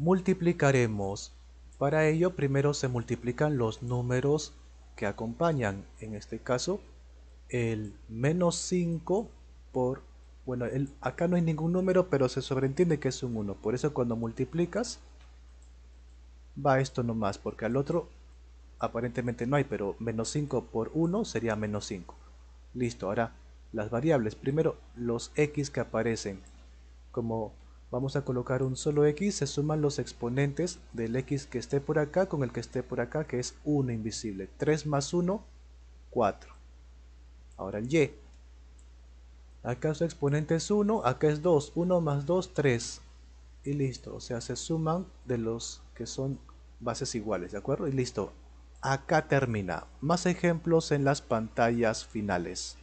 multiplicaremos. Para ello primero se multiplican los números que acompañan, en este caso el menos 5 por, bueno, el, acá no hay ningún número, pero se sobreentiende que es un 1, por eso cuando multiplicas va esto nomás, porque al otro aparentemente no hay, pero menos 5 por 1 sería menos 5. Listo, ahora las variables, primero los x que aparecen, como Vamos a colocar un solo x, se suman los exponentes del x que esté por acá con el que esté por acá, que es 1 invisible. 3 más 1, 4. Ahora el y. Acá su exponente es 1, acá es 2. 1 más 2, 3. Y listo, o sea, se suman de los que son bases iguales, ¿de acuerdo? Y listo, acá termina. Más ejemplos en las pantallas finales.